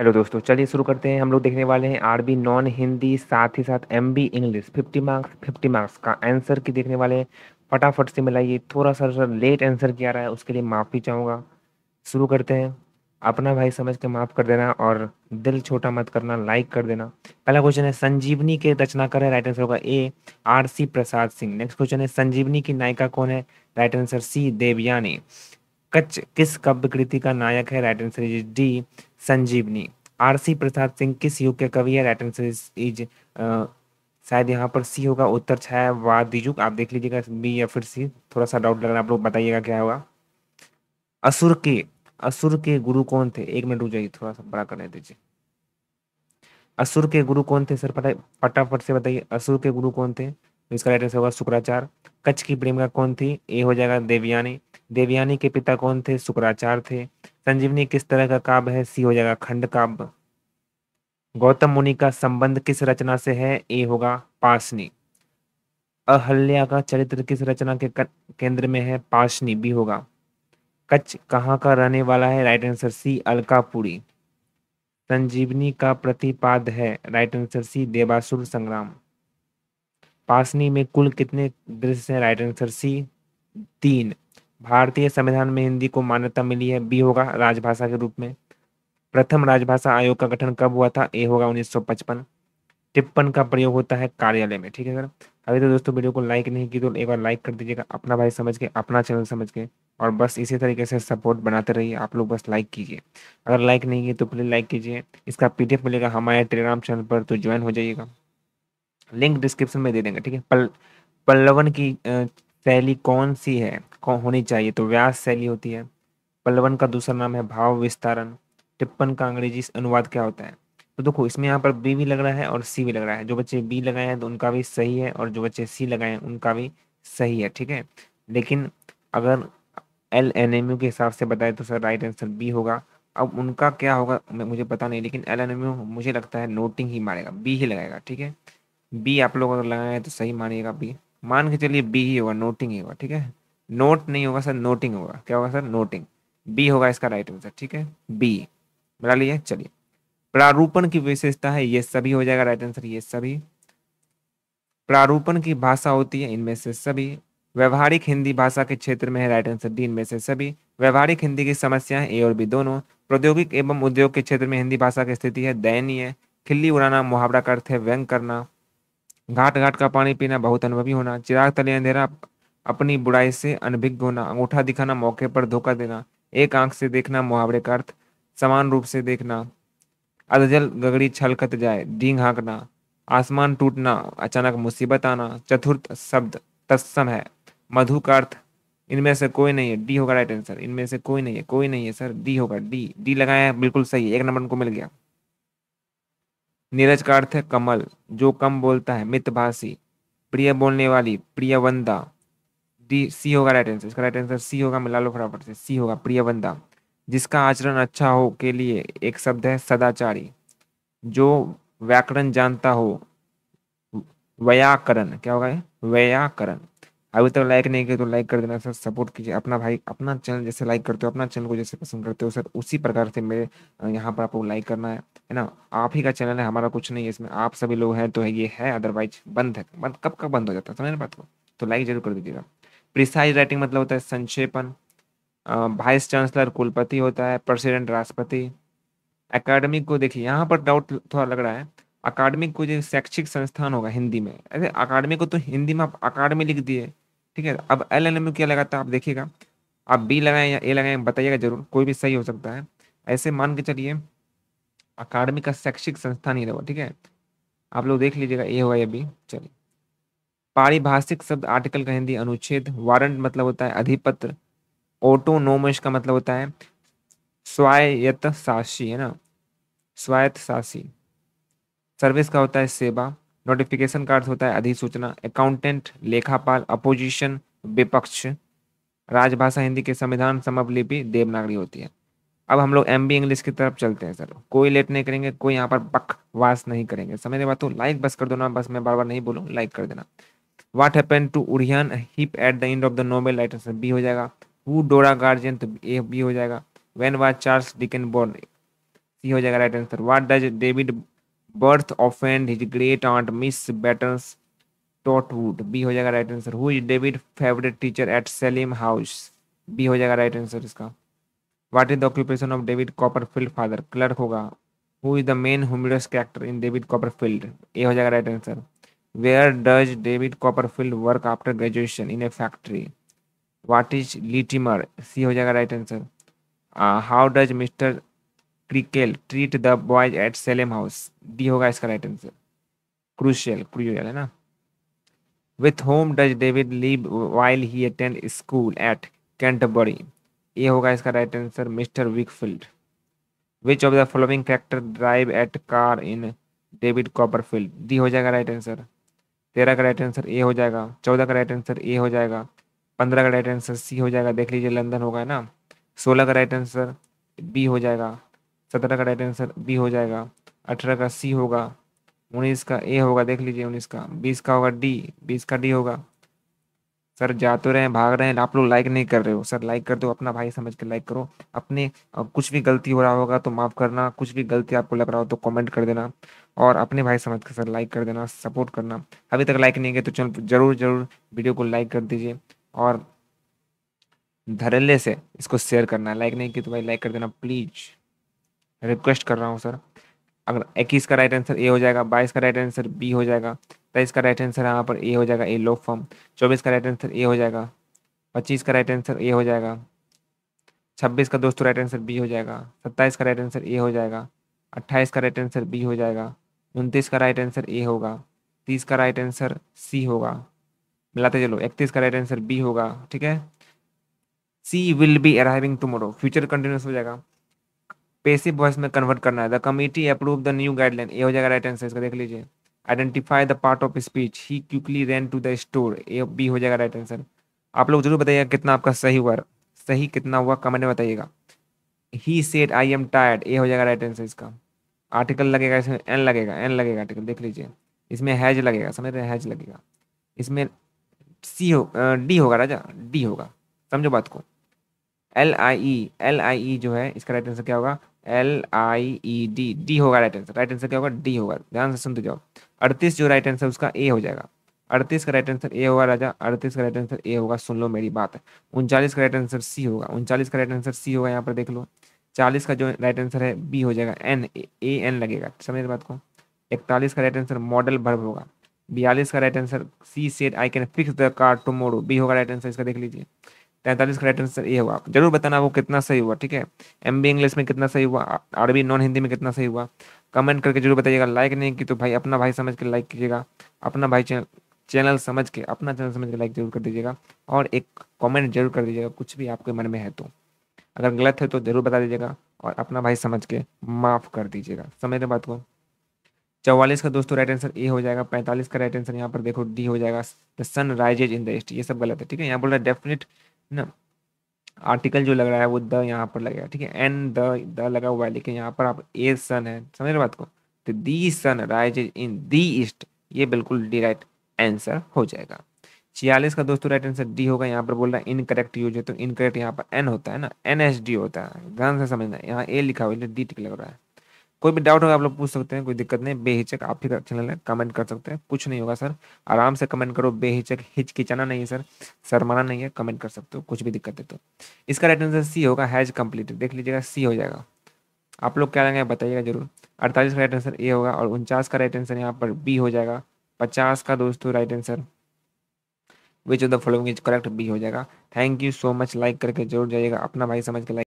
hello दोस्तों चलिए शुरू करते हैं हम लोग देखने वाले हैं आरबी नॉन हिंदी साथ ही साथ एमबी इंग्लिश 50 मार्क्स 50 मार्क्स का आंसर की देखने वाले हैं फटाफट से मिलाइए थोड़ा सा सर लेट आंसर किया रहा है उसके लिए माफ़ी चाहूँगा शुरू करते हैं अपना भाई समझ के माफ़ कर देना और दिल छोटा मत करना लाइक कर देना पहला क्वेश्चन है संजीवनी के रचना कर राइट आंसर होगा A R C Prasad Singh next question है संजीवनी की नायिका कौन है right answer C Devyani Kachh किस कव्य कृति का नायक है right answer is D Sanjeevani R C Prasad Singh किस युग के कवि है राइट आंसर इज शायद यहाँ पर सी होगा उत्तर छाया छायावाद युग आप देख लीजिएगा बी या फिर सी थोड़ा सा डाउट लग रहा है आप लोग बताइएगा क्या होगा असुर के असुर के गुरु कौन थे एक मिनट रुक जाइए थोड़ा सा बड़ा करने दीजिए असुर के गुरु कौन थे सर पता फटाफट से बताइए असुर के गुरु कौन थे इसका राइट आंसर होगा शुक्राचार्य कच्छ की प्रेमिका कौन थी ए हो जाएगा देवयानी देवयानी के पिता कौन थे शुक्राचार्य थे संजीवनी किस तरह का काव्य है सी हो जाएगा खंड काव्य गौतम मुनि का संबंध किस रचना से है ए होगा पासनी अहल्या का चरित्र किस रचना के केंद्र में है पाशनी भी होगा कच्छ कहाँ का रहने वाला है right answer C Alkapuri Sanjeevani का प्रतिपाद है राइट आंसर सी देवासुर संग्राम पासनी में कुल कितने दृश्य हैं राइट आंसर सी तीन भारतीय संविधान में हिंदी को मान्यता मिली है बी होगा राजभाषा के रूप में प्रथम राजभाषा आयोग का गठन कब हुआ था ए होगा 1955 टिप्पण का प्रयोग होता है कार्यालय में ठीक है सर अभी तो दोस्तों वीडियो को लाइक नहीं की तो एक बार लाइक कर दीजिएगा अपना भाई समझ के अपना चैनल समझ के और बस इसी तरीके से सपोर्ट बनाते रहिए आप लोग बस लाइक कीजिए अगर लाइक नहीं किए तो प्लीज़ लाइक कीजिए इसका पीडीएफ मिलेगा हमारे टेलीग्राम चैनल पर तो ज्वाइन हो जाइएगा लिंक डिस्क्रिप्शन में दे देंगे ठीक है पल पल्लवन की शैली कौन सी है कौन होनी चाहिए तो व्यास शैली होती है पल्लवन का दूसरा नाम है भाव विस्तारण टिप्पण का अंग्रेजी अनुवाद क्या होता है तो देखो इसमें यहाँ पर बी भी लग रहा है और सी भी लग रहा है जो बच्चे बी लगाए हैं तो उनका भी सही है और जो बच्चे सी लगाए हैं उनका भी सही है ठीक है लेकिन अगर एल एन एम यू के हिसाब से बताए तो सर राइट आंसर बी होगा अब उनका क्या होगा मुझे पता नहीं लेकिन एल एन एम यू मुझे लगता है नोटिंग ही मारेगा बी ही लगाएगा ठीक है बी आप लोग अगर लगाए तो सही मानिएगा बी मान के चलिए बी ही होगा नोटिंग ही होगा ठीक है नोट नहीं होगा सर नोटिंग होगा क्या होगा सर नोटिंग बी होगा इसका राइट आंसर ठीक है बी बना लिए चलिए प्रारूपण की विशेषता है ये सभी हो जाएगा राइट आंसर ये सभी प्रारूपण की भाषा होती है इनमें से सभी व्यवहारिक हिंदी भाषा के क्षेत्र में है राइट आंसर डी इनमें से सभी व्यवहारिक हिंदी की समस्याएं ए और बी दोनों प्रौद्योगिक एवं उद्योग के क्षेत्र में हिंदी भाषा की स्थिति है दयनीय खिल्ली उड़ाना मुहावरा का अर्थ है व्यंग करना घाट घाट का पानी पीना बहुत अनुभवी होना चिराग तले अंधेरा अपनी बुराई से अनभिज्ञ होना अंगूठा दिखाना मौके पर धोखा देना एक आंख से देखना मुहावरे का अर्थ समान रूप से देखना अधजल गगड़ी छलखत जाए डींग हाँकना आसमान टूटना अचानक मुसीबत आना चतुर्थ शब्द तत्सम है मधु का अर्थ इनमें से कोई नहीं है डी होगा राइट आंसर इनमें से कोई नहीं है कोई नहीं है सर डी होगा डी डी लगाया बिल्कुल सही एक नंबर को मिल गया नीरज का अर्थ है कमल जो कम बोलता है मितभाषी प्रिय बोलने वाली प्रिय वंदा डी सी होगा राइट आंसर इसका राइट आंसर सी होगा मिला लो फटाफट से सी होगा प्रिय वंदा जिसका आचरण अच्छा हो के लिए एक शब्द है सदाचारी जो व्याकरण जानता हो व्याकरण क्या होगा व्याकरण अभी तक तो लाइक नहीं किया तो लाइक कर देना सर सपोर्ट कीजिए अपना भाई अपना चैनल जैसे लाइक करते हो अपना चैनल को जैसे पसंद करते हो सर उसी प्रकार से मेरे यहाँ पर आपको लाइक करना है है ना आप ही का चैनल है हमारा कुछ नहीं है इसमें आप सभी लोग हैं तो है ये है अदरवाइज बंद है बंद कब कब बंद हो जाता है समझ बात को तो लाइक जरूर कर दीजिएगा प्रिसाइज राइटिंग मतलब होता है संक्षेपन वाइस चांसलर कुलपति होता है प्रेसिडेंट राष्ट्रपति अकेडमिक को देखिए यहाँ पर डाउट थोड़ा लग रहा है अकाडमिक को जो शैक्षिक संस्थान होगा हिंदी में अरे अकाडमी को तो हिंदी में आप अकाडमी लिख दिए ठीक है अब एल एन एम यू क्या लगाता है आप देखिएगा आप बी लगाएं या ए लगाएं बताइएगा जरूर कोई भी सही हो सकता है ऐसे मान के चलिए अकाडमी का शैक्षिक संस्थान ही रहो ठीक है आप लोग देख लीजिएगा ए होगा या बी चलिए पारिभाषिक शब्द आर्टिकल का हिंदी अनुच्छेद वारंट मतलब होता है अधिपत्र ऑटोनोमस का मतलब होता है स्वायत्त शासी है ना स्वायत्त शासी सर्विस का होता है सेवा नोटिफिकेशन का होता है अधिसूचना अकाउंटेंट लेखापाल अपोजिशन विपक्ष राजभाषा हिंदी के संविधान समवलिपि देवनागरी होती है अब हम लोग एम इंग्लिश की तरफ चलते हैं सर कोई लेट नहीं करेंगे कोई यहाँ पर पखवास नहीं करेंगे समय समझ बात तो लाइक बस कर दो ना बस मैं बार बार नहीं बोलूँ लाइक कर देना वाट हैपन टू उड़ियान Heep at the end of the novel writer sir B हो जाएगा वो डोरा गार्जियन तो ए बी हो जाएगा when was Charles Dicken born C हो जाएगा right answer what does David birth of and his great aunt Miss Betsey टॉटवुड बी हो जाएगा right answer who is David favourite teacher at Salem House B हो जाएगा right answer इसका what is the occupation of David Copperfield father clerk होगा who is the main humorous character in David Copperfield A हो जाएगा right answer where does David Copperfield work after graduation in a factory what is Littimer C हो जाएगा right answer how does Mister Creakle treat the boys at Salem House D होगा इसका right answer crucial crucial है ना with whom does David live while he attend school at Canterbury ये होगा इसका right answer Mister Wickfield which of the following character drive a car in David Copperfield D हो जाएगा right answer तेरह का right answer A हो जाएगा चौदह का राइट आंसर ए हो जाएगा पंद्रह का राइट आंसर सी हो जाएगा देख लीजिए लंदन होगा ना सोलह का राइट आंसर बी हो जाएगा सत्रह का राइट आंसर बी हो जाएगा अठारह का सी होगा उन्नीस का ए होगा देख लीजिए उन्नीस का बीस का होगा डी बीस का डी होगा सर जा तो रहे हैं भाग रहे हैं आप लोग लाइक नहीं कर रहे हो सर लाइक कर दो अपना भाई समझ के लाइक करो अपने कुछ भी गलती हो रहा होगा तो माफ़ करना कुछ भी गलती आपको लग रहा हो तो कमेंट कर देना और अपने भाई समझ के सर लाइक कर देना सपोर्ट करना अभी तक लाइक नहीं किया तो चैनल जरूर जरूर वीडियो को लाइक कर दीजिए और धड़ल्ले से इसको शेयर करना लाइक नहीं किया तो भाई लाइक कर देना प्लीज़ रिक्वेस्ट कर रहा हूँ सर अगर इक्कीस का राइट आंसर ए हो जाएगा बाईस का राइट आंसर बी हो जाएगा तेईस का राइट आंसर यहाँ पर ए हो जाएगा ए लो फॉर्म चौबीस का राइट आंसर ए हो जाएगा पच्चीस का राइट आंसर ए हो जाएगा छब्बीस का दोस्तों राइट आंसर बी हो जाएगा सत्ताईस का राइट आंसर ए हो जाएगा अट्ठाईस का राइट आंसर बी हो जाएगा उनतीस का राइट आंसर ए होगा तीस का राइट आंसर सी होगा मिलाते चलो इकतीस का राइट आंसर बी होगा ठीक है C will be arriving tomorrow future continuous हो जाएगा पेसिव वॉइस में कन्वर्ट करना है the committee approve the new guideline ये हो जाएगा राइट आंसर इसका देख लीजिए identify the part of speech he quickly ran to the store A B हो जाएगा राइट आंसर आप लोग जरूर बताइएगा कितना आपका सही हुआ सही कितना हुआ कमेंट में बताइएगा he said I am tired A हो जाएगा राइट आंसर इसका आर्टिकल लगेगा इसमें एन लगेगा एन लगेगा आर्टिकल देख लीजिए इसमें हैज लगेगा समझ रहे हैज लगेगा इसमें सी हो डी होगा राजा डी होगा समझो बात को L I E L I ई जो है इसका राइट आंसर क्या होगा L I E D D होगा राइट आंसर राइट आंसर क्या होगा डी होगा ध्यान से सुनते तो जाओ अड़तीस जो राइट आंसर उसका ए हो जाएगा अड़तीस का राइट आंसर ए होगा राजा अड़तीस का राइट आंसर ए होगा सुन लो मेरी बात है उनचालीस का राइट आंसर सी होगा उनचालीस का राइट आंसर सी होगा यहाँ पर देख लो चालीस का जो राइट आंसर है बी हो जाएगा एन ए एन लगेगा समझ बात को इकतालीस का राइट आंसर मॉडल भर्व होगा बयालीस का right answer C said I can fix the car tomorrow B होगा राइट आंसर इसका देख लीजिए तैंतालीस का राइट आंसर ए हुआ जरूर बताना वो कितना सही हुआ ठीक है एम बी इंग्लिश में कितना सही हुआ अरबी नॉन हिंदी में कितना सही हुआ कमेंट करके जरूर बताइएगा लाइक नहीं की तो भाई अपना भाई समझ के लाइक कीजिएगा अपना भाई चैनल चैनल समझ के अपना चैनल समझ के लाइक जरूर कर दीजिएगा और एक कमेंट जरूर कर दीजिएगा कुछ भी आपके मन में है तो अगर गलत है तो जरूर बता दीजिएगा और अपना भाई समझ के माफ़ कर दीजिएगा समझ रहे बात को चौवालीस का दोस्तों राइट आंसर ए हो जाएगा पैंतालीस का राइट आंसर यहाँ पर देखो डी हो जाएगा the sun rises in the east ये सब गलत है ठीक है यहाँ बोल रहा है डेफिनेट ना आर्टिकल जो लग रहा है वो द यहाँ पर लगेगा ठीक है एन द द लगा हुआ है लेकिन यहाँ पर आप ए सन है समझ रहे बात को तो दी sun rise in the east ये बिल्कुल डी राइट आंसर हो जाएगा छियालीस का दोस्तों राइट आंसर डी होगा यहाँ पर बोल रहा है इनकरेक्ट यूज है तो इनकरेक्ट यहाँ पर एन होता है ना एन एस डी होता है ध्यान से समझना यहाँ ए लिखा हुआ है डी टिक लग रहा है कोई भी डाउट होगा आप लोग पूछ सकते हैं कोई दिक्कत नहीं बेहिचक आप ही चैनल है कमेंट कर सकते हैं कुछ नहीं होगा सर आराम से कमेंट करो बेहिचक हिचकिचाना नहीं है सर शर्माना नहीं है कमेंट कर सकते हो कुछ भी दिक्कत है तो इसका राइट आंसर सी होगा हैज कम्प्लीटेड देख लीजिएगा सी हो जाएगा आप लोग क्या लगेंगे बताइएगा जरूर अड़तालीस का राइट आंसर ए होगा और उनचास का राइट आंसर यहाँ पर बी हो जाएगा पचास का दोस्तों right answer which of the following is correct B हो जाएगा thank you so much like करके जरूर जाइएगा अपना भाई समझ के लाइक